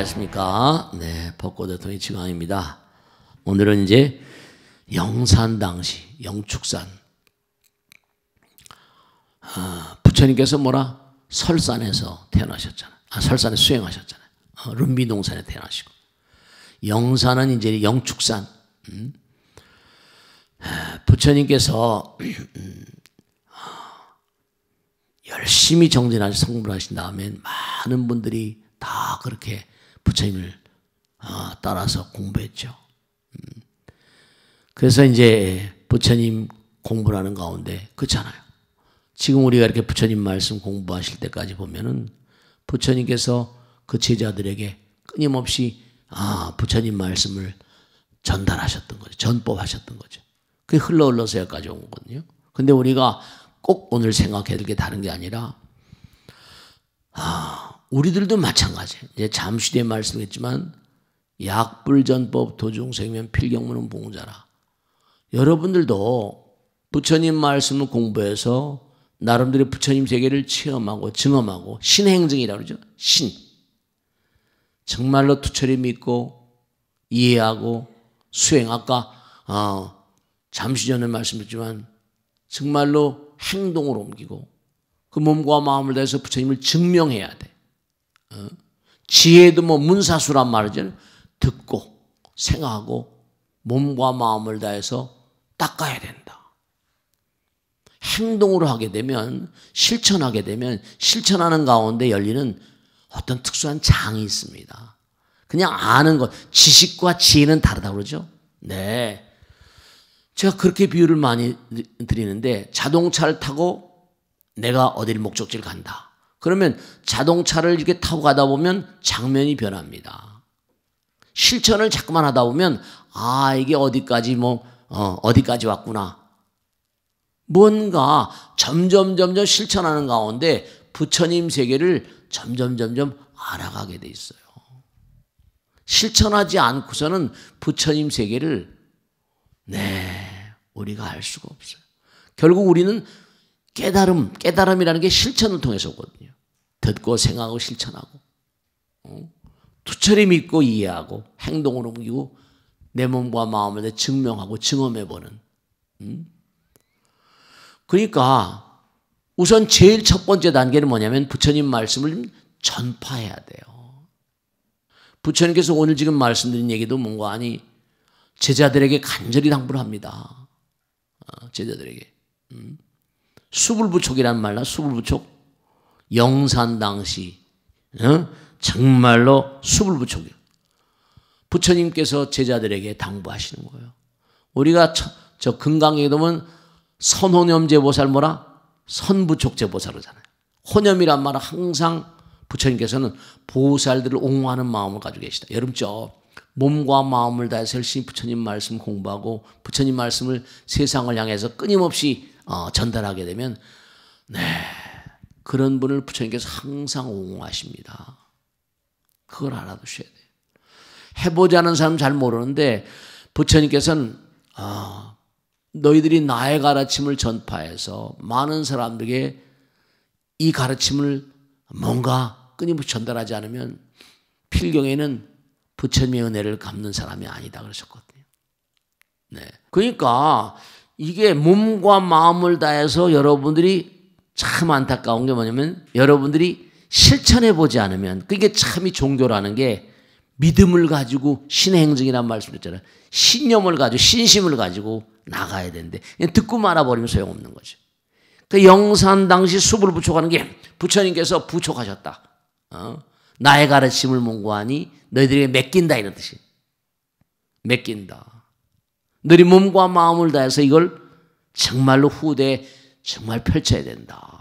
안녕하십니까. 네, 벚꽃 대통령 지광입니다. 오늘은 이제 영산 당시 영축산 아, 부처님께서 뭐라 설산에서 태어나셨잖아요. 아, 설산에 수행하셨잖아요. 아, 어, 룸비동산에 태어나시고 영산은 이제 영축산 음? 아, 부처님께서 열심히 정진하시 고 성불하신 다음에 많은 분들이 다 그렇게 부처님을 아, 따라서 공부했죠. 음. 그래서 이제 부처님 공부라는 가운데 그렇잖아요. 지금 우리가 이렇게 부처님 말씀 공부하실 때까지 보면은 부처님께서 그 제자들에게 끊임없이 아 부처님 말씀을 전달하셨던 거죠. 전법하셨던 거죠. 그게 흘러 흘러서 여기까지 온 거거든요. 근데 우리가 꼭 오늘 생각해야 될 게 다른 게 아니라 아 우리들도 마찬가지예요. 이제 잠시 뒤에 말씀했지만 약불전법 도중생면 필경문은 봉자라. 여러분들도 부처님 말씀을 공부해서 나름대로 부처님 세계를 체험하고 증험하고 신행증이라고 그러죠. 신. 정말로 투철히 믿고 이해하고 수행. 아까 어, 잠시 전에 말씀했지만 정말로 행동으로 옮기고 그 몸과 마음을 다해서 부처님을 증명해야 돼. 어? 지혜도 뭐 문사수란 말이죠. 듣고 생각하고 몸과 마음을 다해서 닦아야 된다. 행동으로 하게 되면 실천하게 되면 실천하는 가운데 열리는 어떤 특수한 장이 있습니다. 그냥 아는 것, 지식과 지혜는 다르다 그러죠. 네. 제가 그렇게 비유를 많이 드리는데 자동차를 타고 내가 어딜 목적지를 간다. 그러면 자동차를 이렇게 타고 가다 보면 장면이 변합니다. 실천을 자꾸만 하다 보면 아 이게 어디까지 뭐 어, 어디까지 왔구나. 뭔가 점점 점점 실천하는 가운데 부처님 세계를 점점 점점 알아가게 돼 있어요. 실천하지 않고서는 부처님 세계를 네 우리가 알 수가 없어요. 결국 우리는 깨달음, 깨달음이라는 게 실천을 통해서 오거든요. 듣고 생각하고 실천하고 어? 투철히 믿고 이해하고 행동으로 옮기고 내 몸과 마음을 증명하고 증험해보는 음? 그러니까 우선 제일 첫 번째 단계는 뭐냐면 부처님 말씀을 전파해야 돼요. 부처님께서 오늘 지금 말씀드린 얘기도 뭔가 아니 제자들에게 간절히 당부를 합니다. 어, 제자들에게. 음? 수불부촉이란 말라 수불부촉 영산 당시 어? 정말로 수불부촉이에요. 부처님께서 제자들에게 당부하시는 거예요. 우리가 저, 저 금강에 보면 선혼염제 보살 뭐라 선부촉제 보살이잖아요. 혼염이란 말은 항상 부처님께서는 보살들을 옹호하는 마음을 가지고 계시다. 여름죠. 몸과 마음을 다해서 열심히 부처님 말씀 공부하고 부처님 말씀을 세상을 향해서 끊임없이 어, 전달하게 되면 네 그런 분을 부처님께서 항상 옹호하십니다. 그걸 알아두셔야 돼요. 해보지 않은 사람 잘 모르는데 부처님께서는 어, 너희들이 나의 가르침을 전파해서 많은 사람들에게 이 가르침을 뭔가 끊임없이 전달하지 않으면 필경에는 부처님의 은혜를 갚는 사람이 아니다 그러셨거든요. 네. 그러니까 이게 몸과 마음을 다해서 여러분들이 참 안타까운 게 뭐냐면 여러분들이 실천해 보지 않으면 그게 참이 종교라는 게 믿음을 가지고 신 행정이란 말씀을 했잖아요. 신념을 가지고 신심을 가지고 나가야 되는데 듣고 말아버리면 소용없는 거죠. 그 영산 당시 숲을 부촉하는 게 부처님께서 부촉하셨다. 어? 나의 가르침을 몽고하니 너희들에게 맡긴다 이런 뜻이 맡긴다. 너희 몸과 마음을 다해서 이걸 정말로 후대에 정말 펼쳐야 된다.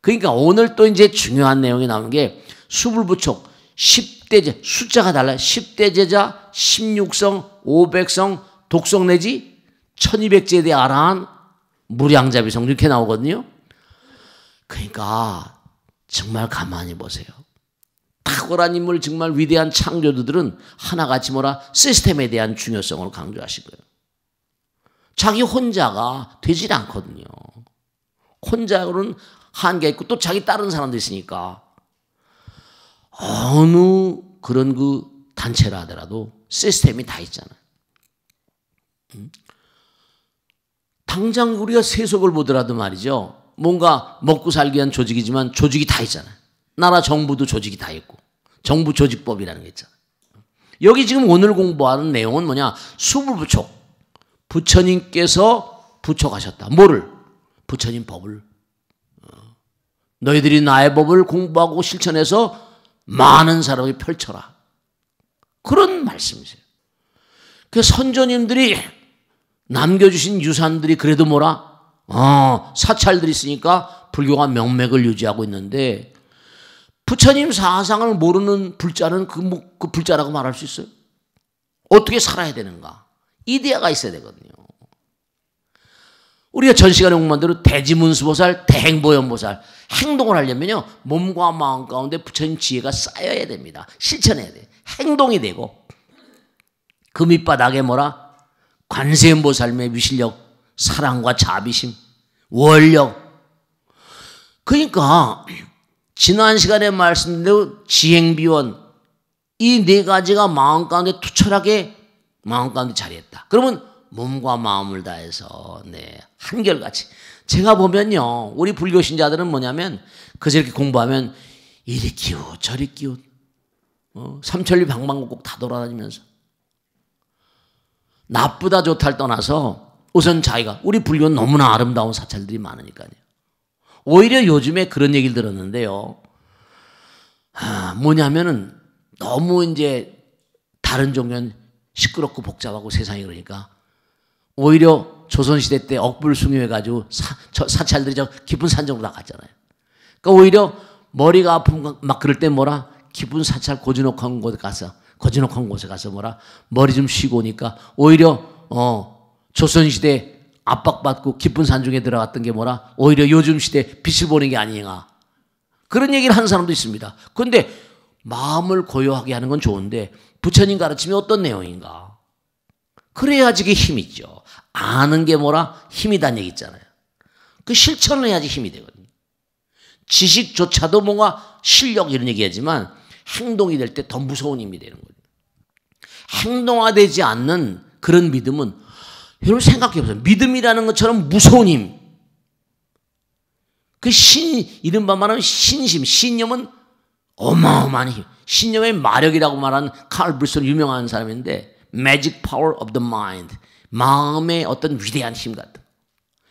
그러니까 오늘 또 이제 중요한 내용이 나오게 수불부촉 10대 제 숫자가 달라 10대 제자 16성 500성 독성 내지 1200제대 아라한 무량잡이 성 이렇게 나오거든요. 그러니까 정말 가만히 보세요. 탁월한 인물, 정말 위대한 창조주들은 하나같이 뭐라 시스템에 대한 중요성을 강조하시고요. 자기 혼자가 되질 않거든요. 혼자로는 한계 있고 또 자기 다른 사람도 있으니까 어느 그런 그 단체라 하더라도 시스템이 다 있잖아요. 음? 당장 우리가 세속을 보더라도 말이죠. 뭔가 먹고 살기 위한 조직이지만 조직이 다 있잖아요. 나라 정부도 조직이 다 있고 정부 조직법이라는 게 있잖아요. 여기 지금 오늘 공부하는 내용은 뭐냐? 수불부촉. 부처님께서 부촉하셨다. 뭐를? 부처님 법을. 어. 너희들이 나의 법을 공부하고 실천해서 많은 사람이 펼쳐라. 그런 말씀이세요. 그 선조님들이 남겨주신 유산들이 그래도 뭐라? 어, 사찰들이 있으니까 불교가 명맥을 유지하고 있는데 부처님 사상을 모르는 불자는 그, 뭐, 그 불자라고 말할 수 있어요? 어떻게 살아야 되는가? 이데아가 있어야 되거든요. 우리가 전 시간에 공부한 대로 대지문수보살, 대행보현보살 행동을 하려면요 몸과 마음 가운데 부처님 지혜가 쌓여야 됩니다. 실천해야 돼. 행동이 되고 그 밑바닥에 뭐라 관세음보살의 위실력, 사랑과 자비심, 원력. 그러니까 지난 시간에 말씀드린 지행비원 이 네 가지가 마음 가운데 투철하게 마음 가운데 자리했다. 그러면 몸과 마음을 다해서 네 한결같이 제가 보면요 우리 불교 신자들은 뭐냐면 그저 이렇게 공부하면 이리 끼우 저리 끼우 어, 삼천리 방방곡곡 다 돌아다니면서 나쁘다 좋다를 떠나서 우선 자기가 우리 불교는 너무나 아름다운 사찰들이 많으니까요. 오히려 요즘에 그런 얘기를 들었는데요. 아, 뭐냐면은 너무 이제 다른 종교는 시끄럽고 복잡하고 세상이 그러니까 오히려 조선시대 때 억불숭요해가지고 사, 찰들이저 깊은 산정으로 다 갔잖아요. 그러니까 오히려 머리가 아픈 막 그럴 때 뭐라 깊은 사찰 고즈넉한 곳에 가서 고즈넉한 곳에 가서 뭐라 머리 좀 쉬고 오니까 오히려 어 조선시대 압박받고 기쁜 산중에 들어갔던 게 뭐라? 오히려 요즘 시대 빛을 보는 게 아니냐. 그런 얘기를 하는 사람도 있습니다. 그런데 마음을 고요하게 하는 건 좋은데 부처님 가르침이 어떤 내용인가? 그래야지 그게 힘이죠. 있 아는 게 뭐라? 힘이란 얘기 있잖아요. 그 실천을 해야지 힘이 되거든요. 지식조차도 뭔가 실력 이런 얘기하지만 행동이 될 때 더 무서운 힘이 되는 거죠. 행동화되지 않는 그런 믿음은 여러분 생각해 보세요. 믿음이라는 것처럼 무서운 힘. 그 신, 이른바 말하면 신심, 신념은 어마어마한 힘. 신념의 마력이라고 말하는 칼 불슨 유명한 사람인데 Magic Power of the Mind. 마음의 어떤 위대한 힘 같은.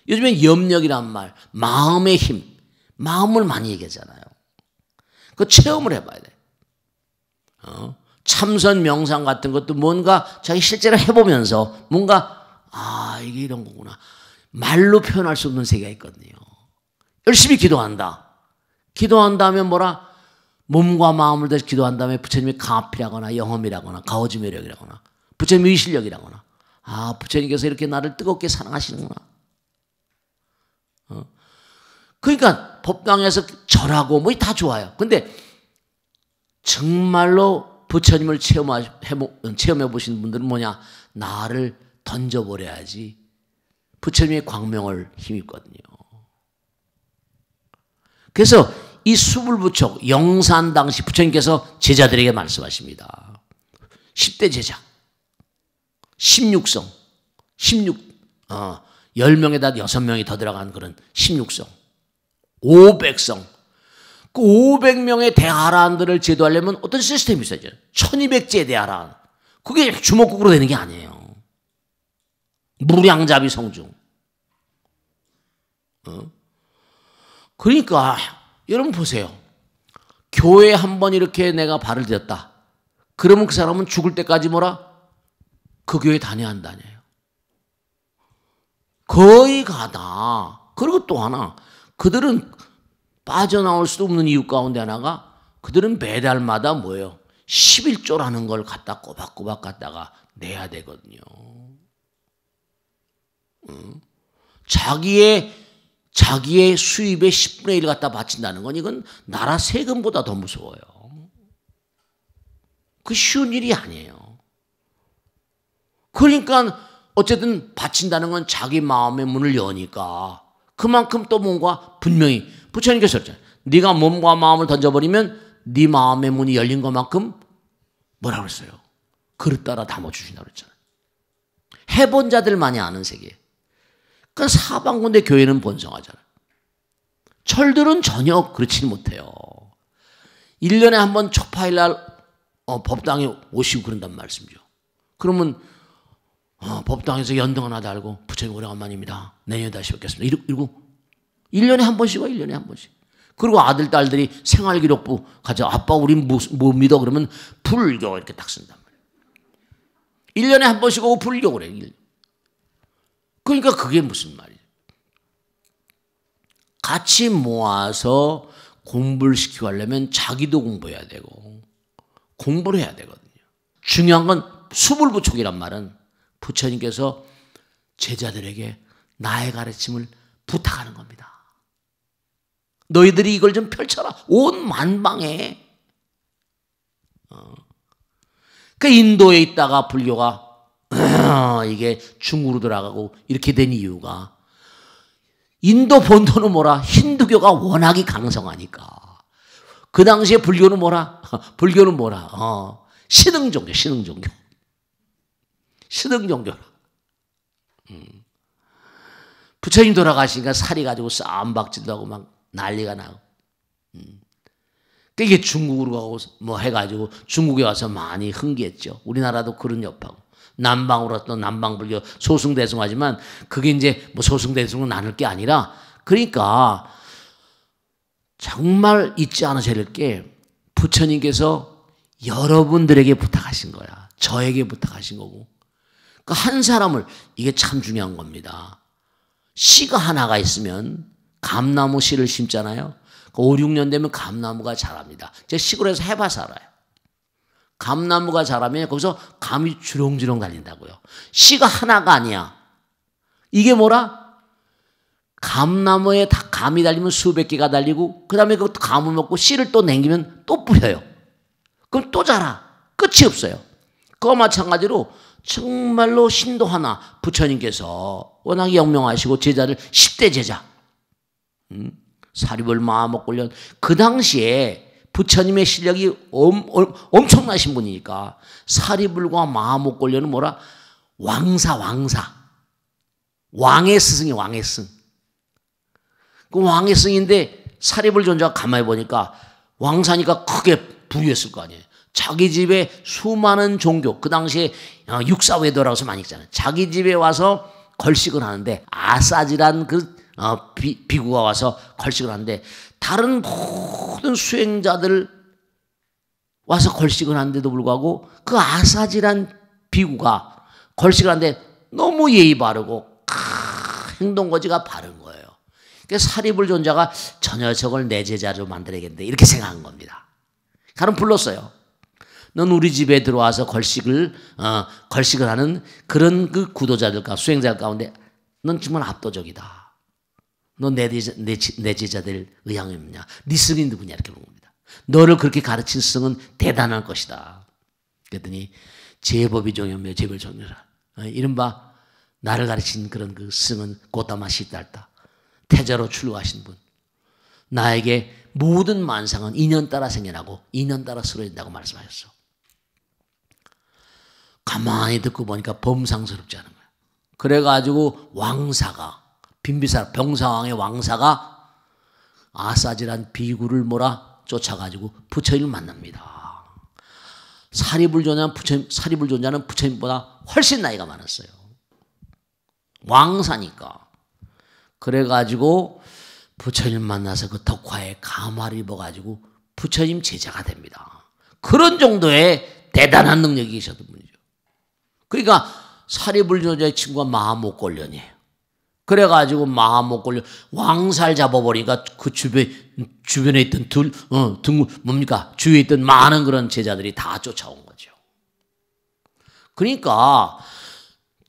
요즘에 염력이란 말, 마음의 힘. 마음을 많이 얘기하잖아요. 그 체험을 해봐야 돼. 어? 참선 명상 같은 것도 뭔가 자기 실제로 해보면서 뭔가 아, 이게 이런 거구나. 말로 표현할 수 없는 세계가 있거든요. 열심히 기도한다. 기도한다면 뭐라? 몸과 마음을 다해 기도한다면 부처님이 강압이라거나 영험이라거나 가오지 매력이라거나 부처님 의실력이라거나 아, 부처님께서 이렇게 나를 뜨겁게 사랑하시는구나. 어? 그러니까 법당에서 절하고 뭐 다 좋아요. 근데 정말로 부처님을 체험해 보신 분들은 뭐냐? 나를 던져버려야지 부처님의 광명을 힘입거든요. 그래서 이 수불부촉 영산 당시 부처님께서 제자들에게 말씀하십니다. 10대 제자 16성 16 어, 10명에다 6명이 더 들어간 그런 16성 500성 그 500명의 대하란들을 제도하려면 어떤 시스템이 있어야죠. 1200제 대하란. 그게 주먹국으로 되는 게 아니에요. 무량잡이 성중. 어? 그러니까 여러분 보세요. 교회 한 번 이렇게 내가 발을 들였다. 그러면 그 사람은 죽을 때까지 뭐라? 그 교회 다녀야 한다네요. 거의 가다. 그리고 또 하나. 그들은 빠져나올 수 없는 이유 가운데 하나가 그들은 매달마다 뭐예요? 11조라는 걸 갖다 꼬박꼬박 갖다가 내야 되거든요. 자기의 자기의 수입의 10분의 1을 갖다 바친다는 건 이건 나라 세금보다 더 무서워요. 그 쉬운 일이 아니에요. 그러니까 어쨌든 바친다는 건 자기 마음의 문을 여니까 그만큼 또 뭔가 분명히 부처님께서 그랬잖아요. 네가 몸과 마음을 던져버리면 네 마음의 문이 열린 것만큼 뭐라 그랬어요? 그릇 따라 담아주신다고 그랬잖아요. 해본 자들만이 아는 세계. 그러니까 사방 군데 교회는 번성하잖아 철들은 전혀 그렇지 못해요. 1년에 한 번 초파일 날 어, 법당에 오시고 그런단 말씀이죠. 그러면 어, 법당에서 연등 하나 달고 부처님 오래간만입니다. 내년에 다시 뵙겠습니다. 이러고 1년에 한 번씩 와 1년에 한 번씩. 그리고 아들 딸들이 생활기록부 가져 아빠 우린 뭐, 뭐 믿어 그러면 불교 이렇게 딱 쓴단 말이에요. 1년에 한 번씩 오고 불교를 해. 그러니까 그게 무슨 말이에요? 같이 모아서 공부를 시키려면 자기도 공부해야 되고 공부를 해야 되거든요. 중요한 건 수불부촉이란 말은 부처님께서 제자들에게 나의 가르침을 부탁하는 겁니다. 너희들이 이걸 좀 펼쳐라. 온 만방에. 어. 그 인도에 있다가 불교가 이게 중국으로 들어가고 이렇게 된 이유가 인도 본토는 뭐라 힌두교가 워낙이 강성하니까 그 당시에 불교는 뭐라 불교는 뭐라 어, 신흥 종교 신흥 종교 신흥 종교라 음. 부처님 돌아가시니까 살이 가지고 싸움 박질도 고막 난리가 나고 음. 그게 그러니까 중국으로 가고 뭐 해가지고 중국에 와서 많이 흥기했죠 우리나라도 그런 여파고 남방으로 또 남방불교 소승대승하지만 그게 이제 뭐 소승대승으로 나눌 게 아니라 그러니까 정말 잊지 않으셔야 게 부처님께서 여러분들에게 부탁하신 거야. 저에게 부탁하신 거고. 그한 그러니까 사람을 이게 참 중요한 겁니다. 씨가 하나가 있으면 감나무 씨를 심잖아요. 그 5, 6년 되면 감나무가 자랍니다. 제 시골에서 해봐서 알아요. 감나무가 자라면 거기서 감이 주렁주렁 달린다고요. 씨가 하나가 아니야. 이게 뭐라? 감나무에 다 감이 달리면 수백 개가 달리고 그다음에 그 감을 먹고 씨를 또 남기면 또 뿌려요. 그럼 또 자라. 끝이 없어요. 그와 마찬가지로 정말로 신도 하나 부처님께서 워낙 영명하시고 제자를 10대 제자 음? 사립을 마음먹고 그 당시에 부처님의 실력이 엄, 엄 청나신 분이니까 사리불과 마모꼴려는 뭐라 왕사 왕사 왕의 스승이 왕의 승그 왕의 승인데 사리불 존재가 가만히 보니까 왕사니까 크게 부유했을 거 아니에요 자기 집에 수많은 종교 그 당시에 어, 육사회도라고 해서 많이 있잖아요 자기 집에 와서 걸식을 하는데 아싸지란 그 어, 비, 비구가 와서 걸식을 하는데 다른 모든 수행자들 와서 걸식을 하는데도 불구하고 그 아사지란 비구가 걸식을 하는데 너무 예의 바르고 아, 행동거지가 바른 거예요. 그러 그러니까 사립을 존자가 전혀 저걸 내 제자로 만들어야겠는데 이렇게 생각한 겁니다. 가는 불렀어요. 넌 우리 집에 들어와서 걸식을 어, 걸식을 하는 그런 그 구도자들 과 수행자들 가운데 넌 정말 압도적이다. 너내 내, 내 제자들 의향이냐? 네 성이 누구냐? 이렇게 물은 겁니다. 너를 그렇게 가르친 성은 대단한 것이다. 그랬더니 제법이 종이며 제별 종이라. 어, 이른바 나를 가르친 그런 그 성은 고다마시 달다. 태자로 출가하신 분. 나에게 모든 만상은 인연 따라 생겨나고 인연 따라 쓰러진다고 말씀하셨어. 가만히 듣고 보니까 범상스럽지 않은 거야. 그래가지고 왕사가 빈비사 병사왕의 왕사가 아사지란 비구를 몰아 쫓아가지고 부처님을 만납니다. 사리불존자는 부처님, 사리불존자는 부처님보다 훨씬 나이가 많았어요. 왕사니까. 그래가지고 부처님 만나서 그 덕화에 가마를 입어가지고 부처님 제자가 됩니다. 그런 정도의 대단한 능력이 계셨던 분이죠. 그러니까 사리불존자의 친구가 마모꼴련이에요. 그래가지고 마음 걸려 왕살 잡아버리니까 그 주변, 주변에 있던 둘, 어, 등, 뭡니까? 주위에 있던 많은 그런 제자들이 다 쫓아온 거죠. 그러니까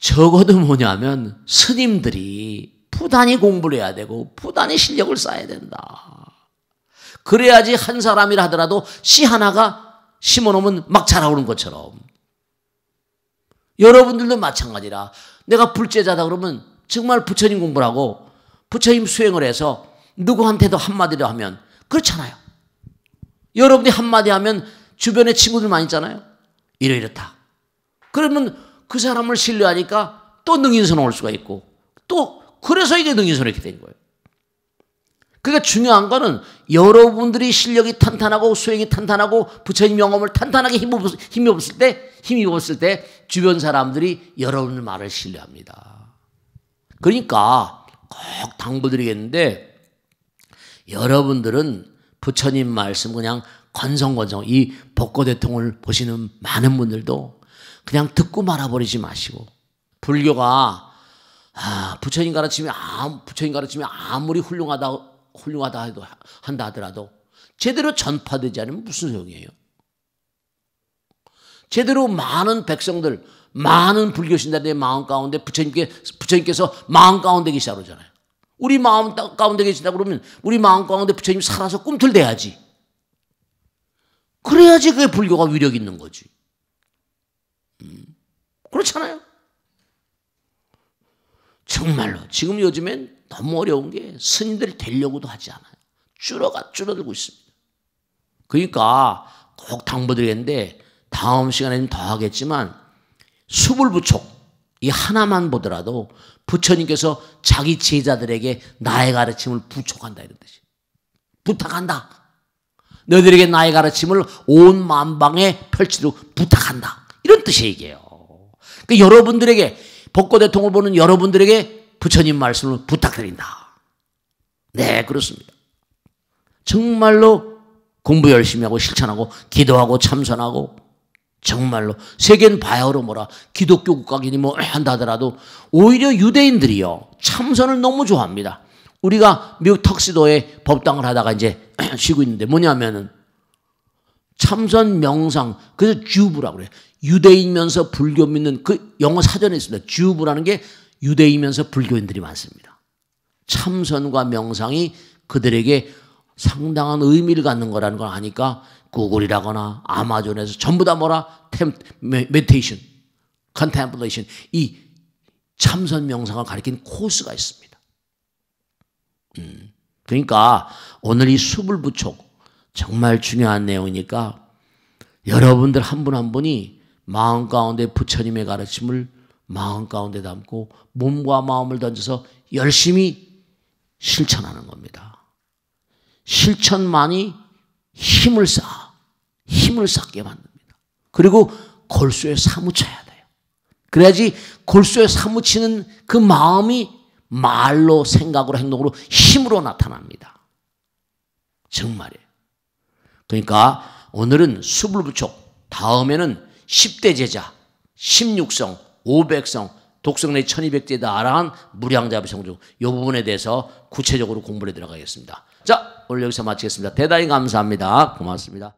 적어도 뭐냐면 스님들이 부단히 공부를 해야 되고 부단히 실력을 쌓아야 된다. 그래야지 한 사람이라 하더라도 씨 하나가 심어놓으면 막 자라오는 것처럼 여러분들도 마찬가지라 내가 불제자다 그러면 정말 부처님 공부를 하고 부처님 수행을 해서 누구한테도 한마디로 하면 그렇잖아요. 여러분이 한마디 하면 주변에 친구들 많이 있잖아요. 이러이렇다. 그러면 그 사람을 신뢰하니까 또 능인선호 올 수가 있고 또 그래서 이게 능인선호 이렇게 된 거예요. 그러니까 중요한 거는 여러분들이 실력이 탄탄하고 수행이 탄탄하고 부처님 명함을 탄탄하게 힘이 없을 때 힘이 없을 때 주변 사람들이 여러분의 말을 신뢰합니다. 그러니까 꼭 당부드리겠는데 여러분들은 부처님 말씀 그냥 건성건성 이 복고 대통을 보시는 많은 분들도 그냥 듣고 말아버리지 마시고 불교가 아, 부처님 가르침이 아, 부처님 가르침이 아무리 훌륭하다 훌륭하다 해도 한다 하더라도 제대로 전파되지 않으면 무슨 소용이에요? 제대로 많은 백성들, 많은 불교 신자들의 마음 가운데 부처님께, 부처님께서 마음 가운데 계시다 그러잖아요. 우리 마음 가운데 계시다 그러면 우리 마음 가운데 부처님 살아서 꿈틀대야지. 그래야지 그게 불교가 위력 있는 거지. 음, 그렇잖아요. 정말로 지금 요즘엔 너무 어려운 게 스님들이 되려고도 하지 않아요. 줄어가 줄어들고 있습니다. 그러니까 꼭 당부드리는데 다음 시간에는 더 하겠지만 수불부촉 이 하나만 보더라도 부처님께서 자기 제자들에게 나의 가르침을 부촉한다 이런 뜻이 부탁한다. 너희들에게 나의 가르침을 온 만방에 펼치도록 부탁한다. 이런 뜻의 얘기예요. 그러니까 여러분들에게 복고대통을 보는 여러분들에게 부처님 말씀을 부탁드린다. 네, 그렇습니다. 정말로 공부 열심히 하고 실천하고 기도하고 참선하고 정말로 세계는 바야흐로 뭐라 기독교 국가기니 뭐 한다 하더라도 오히려 유대인들이요 참선을 너무 좋아합니다. 우리가 미국 턱시도에 법당을 하다가 이제 쉬고 있는데 뭐냐면은 참선 명상 그래서 주부라고 그래 유대인면서 불교 믿는 그 영어 사전에 있습니다. 주부라는 게 유대인면서 불교인들이 많습니다. 참선과 명상이 그들에게 상당한 의미를 갖는 거라는 걸 아니까 구글이라거나 아마존에서 전부 다 뭐라 템, 메디테이션, 컨템플레이션 이 참선 명상을 가리킨 코스가 있습니다. 음. 그러니까 오늘 이 수불부촉 정말 중요한 내용이니까 여러분들 한 분한 한 분이 마음 가운데 부처님의 가르침을 마음 가운데 담고 몸과 마음을 던져서 열심히 실천하는 겁니다. 실천만이 힘을 쌓아 힘을 쌓게 만듭니다. 그리고 골수에 사무쳐야 돼요. 그래야지 골수에 사무치는 그 마음이 말로, 생각으로, 행동으로 힘으로 나타납니다. 정말이에요. 그러니까 오늘은 수불부촉, 다음에는 10대 제자, 16성, 500성, 독성내 1200대다 아라한 무량잡의 성주 이 부분에 대해서 구체적으로 공부를 들어가겠습니다. 자 오늘 여기서 마치겠습니다. 대단히 감사합니다. 고맙습니다.